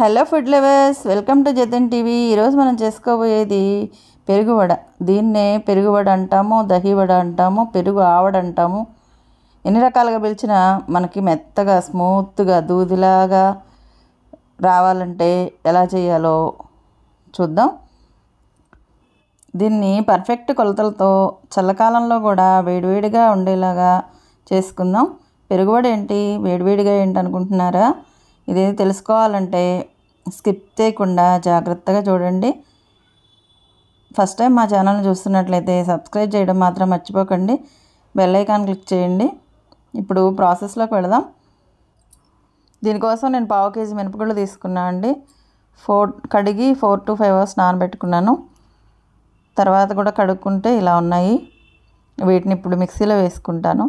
hello food lovers welcome to Jathan TV ఈరోజు మనం చేసుకోబోయేది పెరుగువడ దీన్నే పెరుగువడ అంటాము దహివడ అంటాము పెరుగు ఆవడ అంటాము ఎన్ని రకాలుగా పిలిచినా మనకి మెత్తగా స్మూత్గా దూదిలాగా రావాలంటే ఎలా చేయాలో చూద్దాం దీన్ని పర్ఫెక్ట్ కొలతలతో చల్లకాలంలో కూడా వేడివేడిగా ఉండేలాగా చేసుకుందాం పెరుగువడ ఏంటి వేడివేడిగా ఏంటి అనుకుంటున్నారా ఇది తెలుసుకోవాలంటే స్కిప్ చేయకుండా జాగ్రత్తగా చూడండి ఫస్ట్ టైం మా ఛానల్ని చూస్తున్నట్లయితే సబ్స్క్రైబ్ చేయడం మాత్రం మర్చిపోకండి బెల్ ఐకాన్ క్లిక్ చేయండి ఇప్పుడు ప్రాసెస్లోకి వెళదాం దీనికోసం నేను పావు కేజీ మినపగుళ్ళు తీసుకున్నా అండి ఫోర్ కడిగి ఫోర్ టు ఫైవ్ అవర్స్ నానబెట్టుకున్నాను తర్వాత కూడా కడుక్కుంటే ఇలా ఉన్నాయి వీటిని ఇప్పుడు మిక్సీలో వేసుకుంటాను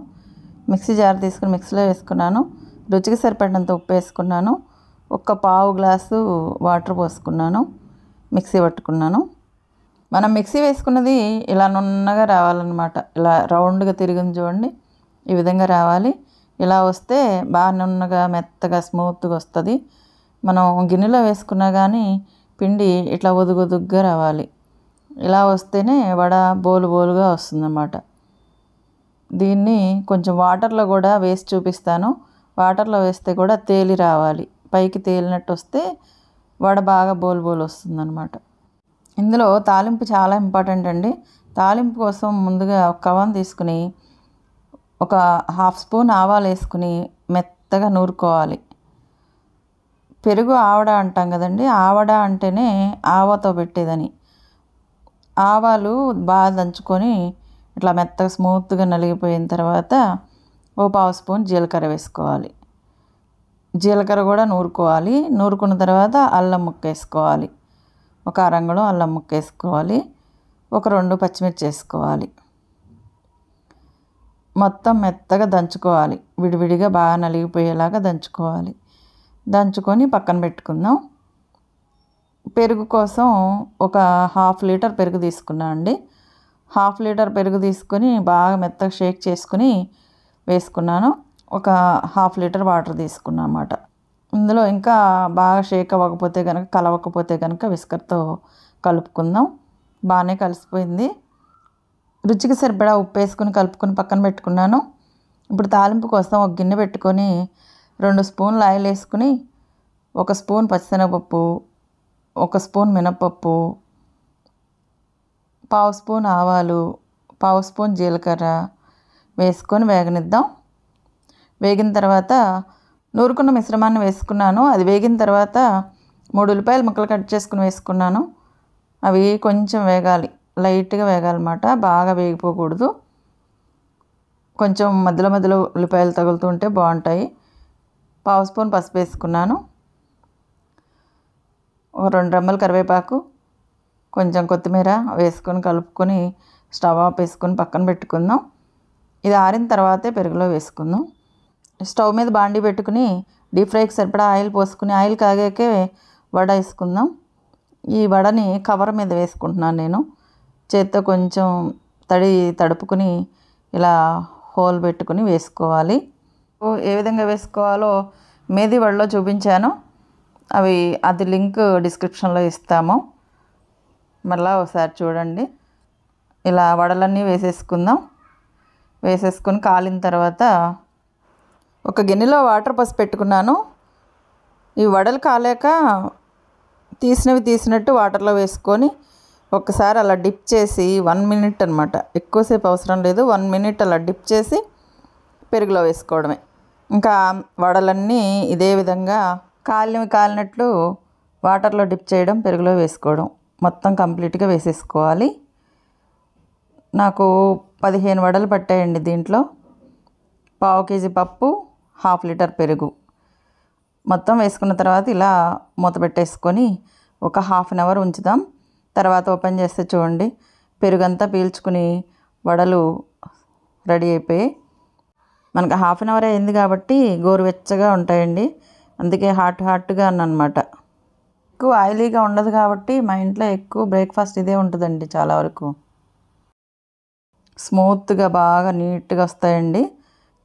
మిక్సీ జార్ తీసుకుని మిక్సీలో వేసుకున్నాను రుచికి సరిపడినంత ఉప్పు వేసుకున్నాను ఒక్క పావు గ్లాసు వాటర్ పోసుకున్నాను మిక్సీ పట్టుకున్నాను మనం మిక్సీ వేసుకున్నది ఇలా నున్నగా రావాలన్నమాట ఇలా రౌండ్గా తిరిగింది చూడండి ఈ విధంగా రావాలి ఇలా వస్తే బాగా నున్నగా మెత్తగా స్మూత్గా వస్తుంది మనం గిన్నెలో వేసుకున్నా కానీ పిండి ఇట్లా ఒదుగుదుగ్గా రావాలి ఇలా వస్తేనే వడ బోలు బోలుగా వస్తుందన్నమాట దీన్ని కొంచెం వాటర్లో కూడా వేసి చూపిస్తాను వాటర్లో వేస్తే కూడా తేలి రావాలి పైకి తేలినట్టు వస్తే వడ బాగా బోల్ బోల్ వస్తుంది అనమాట ఇందులో తాలింపు చాలా ఇంపార్టెంట్ అండి తాలింపు కోసం ముందుగా ఒక కవన్ తీసుకుని ఒక హాఫ్ స్పూన్ ఆవాలు వేసుకుని మెత్తగా నూరుకోవాలి పెరుగు ఆవడ అంటాం కదండి ఆవడ అంటేనే ఆవతో పెట్టేదని ఆవాలు బాగా దంచుకొని ఇట్లా మెత్తగా స్మూత్గా నలిగిపోయిన తర్వాత ఓ పావు స్పూన్ జీలకర్ర వేసుకోవాలి జీలకర్ర కూడా నూరుకోవాలి నూరుకున్న తర్వాత అల్లం ముక్క వేసుకోవాలి ఒక అరంగుళం అల్లం ముక్క వేసుకోవాలి ఒక రెండు పచ్చిమిర్చి వేసుకోవాలి మొత్తం మెత్తగా దంచుకోవాలి విడివిడిగా బాగా నలిగిపోయేలాగా దంచుకోవాలి దంచుకొని పక్కన పెట్టుకుందాం పెరుగు కోసం ఒక హాఫ్ లీటర్ పెరుగు తీసుకున్నాం అండి హాఫ్ లీటర్ పెరుగు తీసుకొని బాగా మెత్తగా షేక్ చేసుకుని వేసుకున్నాను ఒక హాఫ్ లీటర్ వాటర్ తీసుకున్నా అన్నమాట ఇందులో ఇంకా బాగా షేక్ అవ్వకపోతే కనుక కలవకపోతే కనుక విస్కర్తో కలుపుకుందాం బాగానే కలిసిపోయింది రుచికి సరిపడా ఉప్పు వేసుకుని కలుపుకొని పక్కన పెట్టుకున్నాను ఇప్పుడు తాలింపు కోసం ఒక గిన్నె పెట్టుకొని రెండు స్పూన్లు ఆయిల్ వేసుకుని ఒక స్పూన్ పచ్చిశనగపప్పు ఒక స్పూన్ మినప్పప్పు పావు స్పూన్ ఆవాలు పావు స్పూన్ జీలకర్ర వేసుకొని వేగనిద్దాం వేగిన తర్వాత నూరుకున్న మిశ్రమాన్ని వేసుకున్నాను అది వేగిన తర్వాత మూడు ఉల్లిపాయలు ముక్కలు కట్ చేసుకుని వేసుకున్నాను అవి కొంచెం వేగాలి లైట్గా వేగాలన్నమాట బాగా వేగిపోకూడదు కొంచెం మధ్యలో మధ్యలో ఉల్లిపాయలు తగులుతూ ఉంటే బాగుంటాయి పావు స్పూన్ పసుపు వేసుకున్నాను ఒక రెండు రెమ్మలు కరివేపాకు కొంచెం కొత్తిమీర వేసుకొని కలుపుకొని స్టవ్ ఆఫ్ వేసుకొని పక్కన పెట్టుకుందాం ఇది ఆరిన తర్వాతే పెరుగులో వేసుకుందాం స్టవ్ మీద బాండి పెట్టుకుని డీప్ ఫ్రైకి సరిపడా ఆయిల్ పోసుకుని ఆయిల్ కాగాకే వడ వేసుకుందాం ఈ వడని కవర్ మీద వేసుకుంటున్నాను నేను చేత్తో కొంచెం తడి తడుపుకుని ఇలా హోల్ పెట్టుకుని వేసుకోవాలి ఏ విధంగా వేసుకోవాలో మేది వడలో చూపించాను అవి అది లింక్ డిస్క్రిప్షన్లో ఇస్తాము మళ్ళీ ఒకసారి చూడండి ఇలా వడలన్నీ వేసేసుకుందాం వేసేసుకొని కాలిన తర్వాత ఒక గిన్నెలో వాటర్ పసి పెట్టుకున్నాను ఈ వడలు కాలేక తీసినవి తీసినట్టు వాటర్లో వేసుకొని ఒకసారి అలా డిప్ చేసి వన్ మినిట్ అనమాట ఎక్కువసేపు అవసరం లేదు వన్ మినిట్ అలా డిప్ చేసి పెరుగులో వేసుకోవడమే ఇంకా వడలన్నీ ఇదే విధంగా కాలినవి కాలినట్లు వాటర్లో డిప్ చేయడం పెరుగులో వేసుకోవడం మొత్తం కంప్లీట్గా వేసేసుకోవాలి నాకు పదిహేను వడలు పట్టాయండి దీంట్లో పావు కేజీ పప్పు హాఫ్ లీటర్ పెరుగు మొత్తం వేసుకున్న తర్వాత ఇలా మూత పెట్టేసుకొని ఒక హాఫ్ అన్ అవర్ ఉంచుదాం తర్వాత ఓపెన్ చేస్తే చూడండి పెరుగంతా పీల్చుకుని వడలు రెడీ అయిపోయి మనకు హాఫ్ అన్ అవర్ అయింది కాబట్టి గోరువెచ్చగా ఉంటాయండి అందుకే హాట్ హాట్గా అన్నమాట ఎక్కువ ఆయిలీగా ఉండదు కాబట్టి మా ఇంట్లో ఎక్కువ బ్రేక్ఫాస్ట్ ఇదే ఉంటుందండి చాలా వరకు స్మూత్గా బాగా నీట్గా వస్తాయండి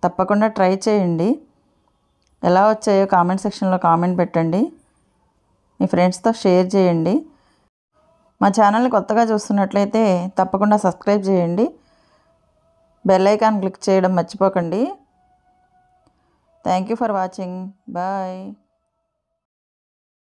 తప్పకుండా ట్రై చేయండి ఎలా వచ్చాయో కామెంట్ సెక్షన్లో కామెంట్ పెట్టండి మీ ఫ్రెండ్స్తో షేర్ చేయండి మా ఛానల్ని కొత్తగా చూస్తున్నట్లయితే తప్పకుండా సబ్స్క్రైబ్ చేయండి బెల్ ఐకాన్ క్లిక్ చేయడం మర్చిపోకండి thank you for watching bye